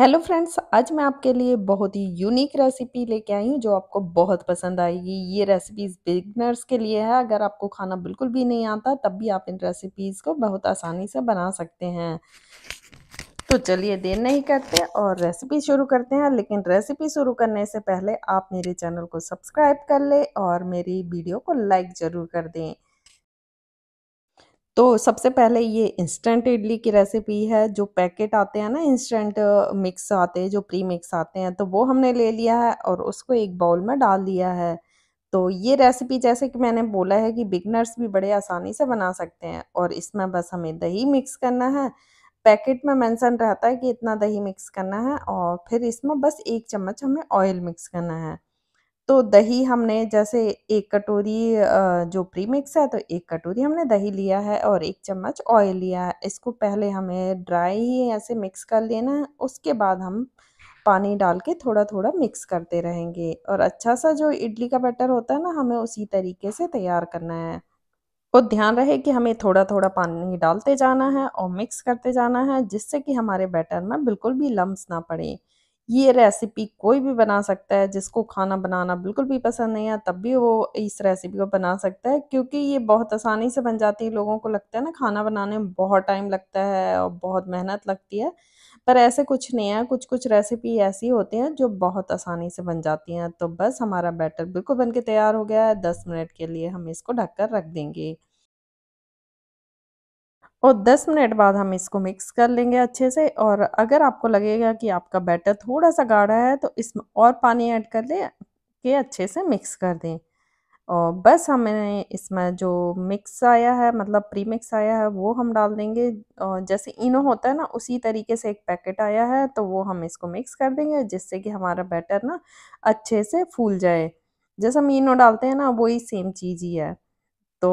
Hello friends आज मैं आपके लिए बहुत ही यूनिक रेसिपी लेके आई हूँ जो आपको बहुत पसंद आएगी ये रेसिपीज़ बिगनर्स के लिए है अगर आपको खाना बिल्कुल भी नहीं आता तब भी आप इन रेसिपीज़ को बहुत आसानी से बना सकते हैं तो चलिए देर नहीं करते और रेसिपी शुरू करते हैं लेकिन रेसिपी शुरू करने से पहले आप मेरे चैनल को सब्सक्राइब कर लें और मेरी वीडियो को लाइक ज़रूर कर दें तो सबसे पहले ये इंस्टेंट इडली की रेसिपी है जो पैकेट आते हैं ना इंस्टेंट मिक्स uh, आते हैं जो प्री मिक्स आते हैं तो वो हमने ले लिया है और उसको एक बाउल में डाल दिया है तो ये रेसिपी जैसे कि मैंने बोला है कि बिगनर्स भी बड़े आसानी से बना सकते हैं और इसमें बस हमें दही मिक्स करना है पैकेट में मेंशन रहता है कि इतना दही मिक्स करना है और फिर इसमें बस एक चम्मच हमें ऑयल मिक्स करना है तो दही हमने जैसे एक कटोरी जो प्री मिक्स है तो एक कटोरी हमने दही लिया है और एक चम्मच ऑयल लिया है इसको पहले हमें ड्राई ही ऐसे मिक्स कर लेना है उसके बाद हम पानी डाल के थोड़ा थोड़ा मिक्स करते रहेंगे और अच्छा सा जो इडली का बैटर होता है ना हमें उसी तरीके से तैयार करना है और ध्यान रहे कि हमें थोड़ा थोड़ा पानी डालते जाना है और मिक्स करते जाना है जिससे कि हमारे बैटर में बिल्कुल भी लम्ब ना पड़े ये रेसिपी कोई भी बना सकता है जिसको खाना बनाना बिल्कुल भी पसंद नहीं है तब भी वो इस रेसिपी को बना सकता है क्योंकि ये बहुत आसानी से बन जाती है लोगों को लगता है ना खाना बनाने में बहुत टाइम लगता है और बहुत मेहनत लगती है पर ऐसे कुछ नहीं है कुछ कुछ रेसिपी ऐसी होती हैं जो बहुत आसानी से बन जाती हैं तो बस हमारा बैटर बिल्कुल बन के तैयार हो गया है दस मिनट के लिए हम इसको ढक कर रख देंगे और 10 मिनट बाद हम इसको मिक्स कर लेंगे अच्छे से और अगर आपको लगेगा कि आपका बैटर थोड़ा सा गाढ़ा है तो इसमें और पानी ऐड कर ले के अच्छे से मिक्स कर दें और बस हमें इसमें जो मिक्स आया है मतलब प्री मिक्स आया है वो हम डाल देंगे और जैसे इनो होता है ना उसी तरीके से एक पैकेट आया है तो वो हम इसको मिक्स कर देंगे जिससे कि हमारा बैटर ना अच्छे से फूल जाए जैसे हम इनो डालते हैं ना वही सेम चीज़ ही है तो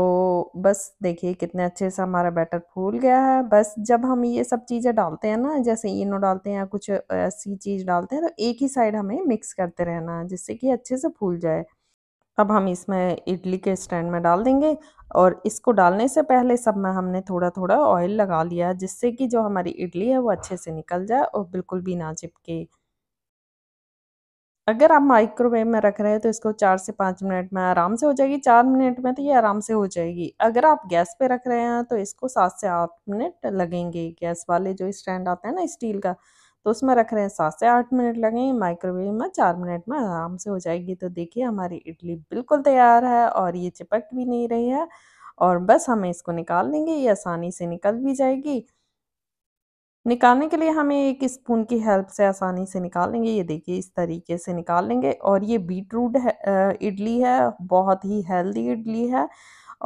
बस देखिए कितने अच्छे से हमारा बैटर फूल गया है बस जब हम ये सब चीज़ें डालते हैं ना जैसे इनो डालते हैं या कुछ ऐसी चीज़ डालते हैं तो एक ही साइड हमें मिक्स करते रहना है जिससे कि अच्छे से फूल जाए अब हम इसमें इडली के स्टैंड में डाल देंगे और इसको डालने से पहले सब में हमने थोड़ा थोड़ा ऑयल लगा लिया जिससे कि जो हमारी इडली है वो अच्छे से निकल जाए और बिल्कुल भी ना चिपके अगर आप माइक्रोवेव में रख रहे हैं तो इसको चार से पाँच मिनट में आराम से हो जाएगी चार मिनट में तो ये आराम से हो जाएगी अगर आप गैस पे रख रहे हैं तो इसको सात से आठ मिनट लगेंगे गैस वाले जो स्टैंड आते हैं ना स्टील का तो उसमें रख रहे हैं सात से आठ मिनट लगेंगे माइक्रोवेव में चार मिनट में आराम से हो जाएगी तो देखिए हमारी इडली बिल्कुल तैयार है और ये चिपक भी नहीं रही है और बस हमें इसको निकाल लेंगे ये आसानी से निकल भी जाएगी निकालने के लिए हमें एक स्पून की हेल्प से आसानी से निकाल लेंगे ये देखिए इस तरीके से निकाल लेंगे और ये बीट रूट इडली है बहुत ही हेल्दी इडली है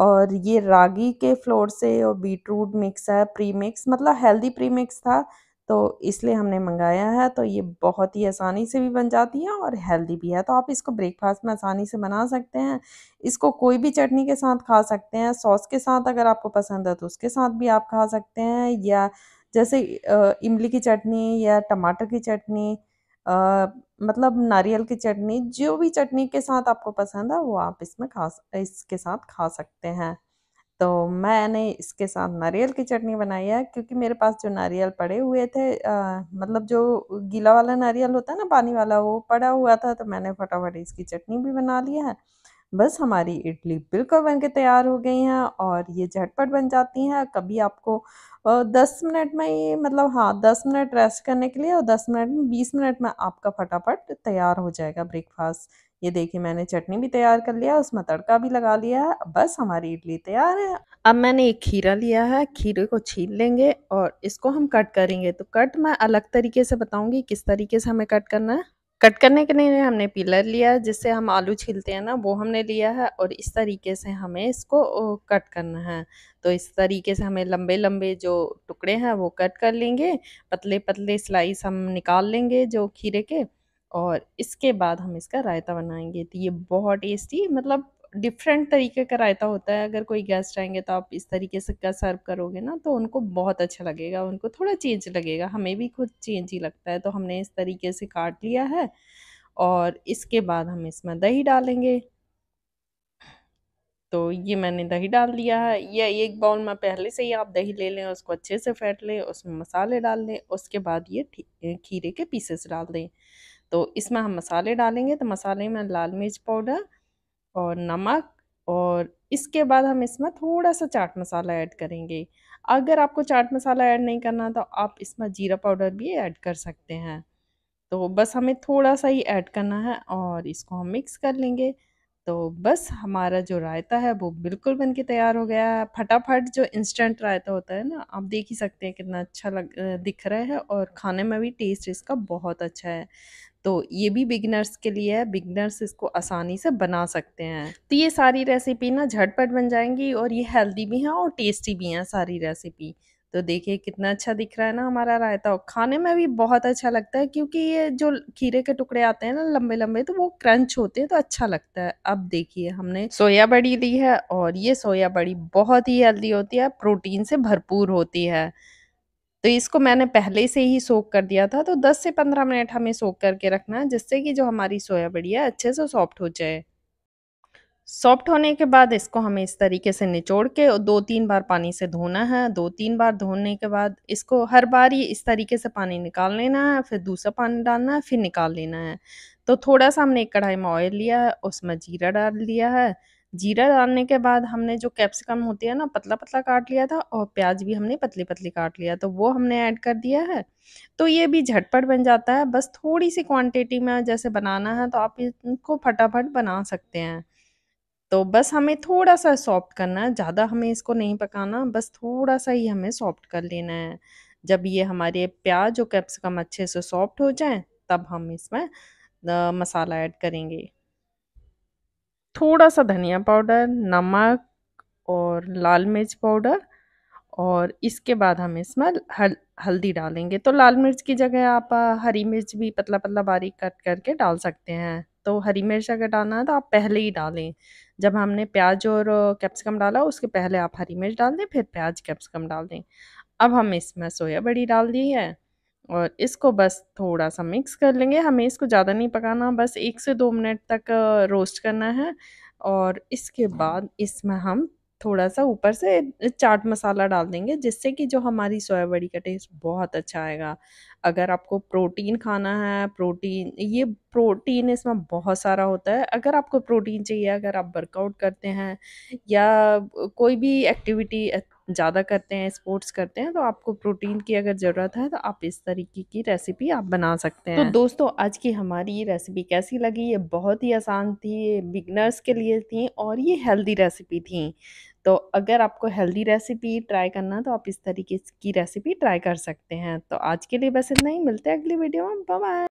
और ये रागी के फ्लोर से और बीट रूट मिक्स है प्री मिक्स मतलब हेल्दी प्री मिक्स था तो इसलिए हमने मंगाया है तो ये बहुत ही आसानी से भी बन जाती है और हेल्दी भी है तो आप इसको ब्रेकफास्ट में आसानी से बना सकते हैं इसको कोई भी चटनी के साथ खा सकते हैं सॉस के साथ अगर आपको पसंद है तो उसके साथ भी आप खा सकते हैं या जैसे इमली की चटनी या टमाटर की चटनी मतलब नारियल की चटनी जो भी चटनी के साथ आपको पसंद है वो आप इसमें खा इसके साथ खा सकते हैं तो मैंने इसके साथ नारियल की चटनी बनाई है क्योंकि मेरे पास जो नारियल पड़े हुए थे आ, मतलब जो गीला वाला नारियल होता है ना पानी वाला वो पड़ा हुआ था तो मैंने फटाफट इसकी चटनी भी बना लिया है बस हमारी इडली बिल्कुल बन के तैयार हो गई हैं और ये झटपट बन जाती हैं कभी आपको दस मिनट में ही मतलब हाँ दस मिनट रेस्ट करने के लिए और दस मिनट में बीस मिनट में आपका फटाफट तैयार हो जाएगा ब्रेकफास्ट ये देखिए मैंने चटनी भी तैयार कर लिया उसमें तड़का भी लगा लिया है बस हमारी इडली तैयार है अब मैंने एक खीरा लिया है खीरे को छील लेंगे और इसको हम कट करेंगे तो कट मैं अलग तरीके से बताऊंगी किस तरीके से हमें कट करना है कट करने के लिए हमने पिलर लिया जिससे हम आलू छीलते हैं ना वो हमने लिया है और इस तरीके से हमें इसको कट करना है तो इस तरीके से हमें लंबे लंबे जो टुकड़े हैं वो कट कर लेंगे पतले पतले स्लाइस हम निकाल लेंगे जो खीरे के और इसके बाद हम इसका रायता बनाएंगे तो ये बहुत टेस्टी मतलब डिफरेंट तरीके का रायता होता है अगर कोई गेस्ट आएंगे तो आप इस तरीके से का सर्व करोगे ना तो उनको बहुत अच्छा लगेगा उनको थोड़ा चेंज लगेगा हमें भी खुद चेंज ही लगता है तो हमने इस तरीके से काट लिया है और इसके बाद हम इसमें दही डालेंगे तो ये मैंने दही डाल दिया है यह एक बाउल में पहले से ही आप दही ले लें उसको अच्छे से फेंट लें उसमें मसाले डाल लें उसके बाद ये खीरे के पीसेस डाल दें तो इसमें हम मसाले डालेंगे तो मसाले में लाल मिर्च पाउडर और नमक और इसके बाद हम इसमें थोड़ा सा चाट मसाला ऐड करेंगे अगर आपको चाट मसाला ऐड नहीं करना तो आप इसमें जीरा पाउडर भी ऐड कर सकते हैं तो बस हमें थोड़ा सा ही ऐड करना है और इसको हम मिक्स कर लेंगे तो बस हमारा जो रायता है वो बिल्कुल बन के तैयार हो गया है फटाफट जो इंस्टेंट रायता होता है ना आप देख ही सकते हैं कितना अच्छा लग दिख रहा है और खाने में भी टेस्ट इसका बहुत अच्छा है तो ये भी बिगनर्स के लिए है बिगनर्स इसको आसानी से बना सकते हैं तो ये सारी रेसिपी ना झटपट बन जाएंगी और ये हेल्दी भी हैं और टेस्टी भी हैं सारी रेसिपी तो देखिए कितना अच्छा दिख रहा है ना हमारा रायता और खाने में भी बहुत अच्छा लगता है क्योंकि ये जो खीरे के टुकड़े आते हैं ना लंबे लंबे तो वो क्रंच होते हैं तो अच्छा लगता है अब देखिए हमने सोया बड़ी ली है और ये सोया बड़ी बहुत ही हेल्दी होती है प्रोटीन से भरपूर होती है तो इसको मैंने पहले से ही सोख कर दिया था तो दस से पंद्रह मिनट हमें सोख करके रखना है जिससे कि जो हमारी सोया बड़ी है अच्छे से सॉफ्ट हो जाए सॉफ्ट होने के बाद इसको हमें इस तरीके से निचोड़ के और दो तीन बार पानी से धोना है दो तीन बार धोने के बाद इसको हर बार ही इस तरीके से पानी निकाल लेना है फिर दूसरा पानी डालना है फिर निकाल लेना है तो थोड़ा सा हमने एक कढ़ाई में ऑयल लिया है उसमें जीरा डाल दिया है जीरा डालने के बाद हमने जो कैप्सिकम होती है ना पतला पतला काट लिया था और प्याज भी हमने पतली पतली काट लिया तो वो हमने ऐड कर दिया है तो ये भी झटपट बन जाता है बस थोड़ी सी क्वांटिटी में जैसे बनाना है तो आप इनको फटाफट बना सकते हैं तो बस हमें थोड़ा सा सॉफ्ट करना है ज़्यादा हमें इसको नहीं पकाना बस थोड़ा सा ही हमें सॉफ्ट कर लेना है जब ये हमारे प्याज और कैप्सिकम अच्छे से सॉफ्ट हो जाए तब हम इसमें मसाला ऐड करेंगे थोड़ा सा धनिया पाउडर नमक और लाल मिर्च पाउडर और इसके बाद हम इसमें हल हल्दी डालेंगे तो लाल मिर्च की जगह आप हरी मिर्च भी पतला पतला बारीक कट करके डाल सकते हैं तो हरी मिर्च अगर डालना है तो आप पहले ही डालें जब हमने प्याज और कैप्सिकम डाला उसके पहले आप हरी मिर्च डाल दें फिर प्याज कैप्सिकम डाल दें अब हम इसमें सोया बड़ी डाल दी है और इसको बस थोड़ा सा मिक्स कर लेंगे हमें इसको ज़्यादा नहीं पकाना बस एक से दो मिनट तक रोस्ट करना है और इसके हाँ। बाद इसमें हम थोड़ा सा ऊपर से चाट मसाला डाल देंगे जिससे कि जो हमारी सोया बड़ी का टेस्ट बहुत अच्छा आएगा अगर आपको प्रोटीन खाना है प्रोटीन ये प्रोटीन इसमें बहुत सारा होता है अगर आपको प्रोटीन चाहिए अगर आप वर्कआउट करते हैं या कोई भी एक्टिविटी ज़्यादा करते हैं स्पोर्ट्स करते हैं तो आपको प्रोटीन की अगर ज़रूरत है तो आप इस तरीके की रेसिपी आप बना सकते तो हैं तो दोस्तों आज की हमारी ये रेसिपी कैसी लगी ये बहुत ही आसान थी ये बिगनर्स के लिए थी और ये हेल्दी रेसिपी थी तो अगर आपको हेल्दी रेसिपी ट्राई करना है तो आप इस तरीके की रेसिपी ट्राई कर सकते हैं तो आज के लिए बस इतना ही मिलते हैं अगली वीडियो में बाय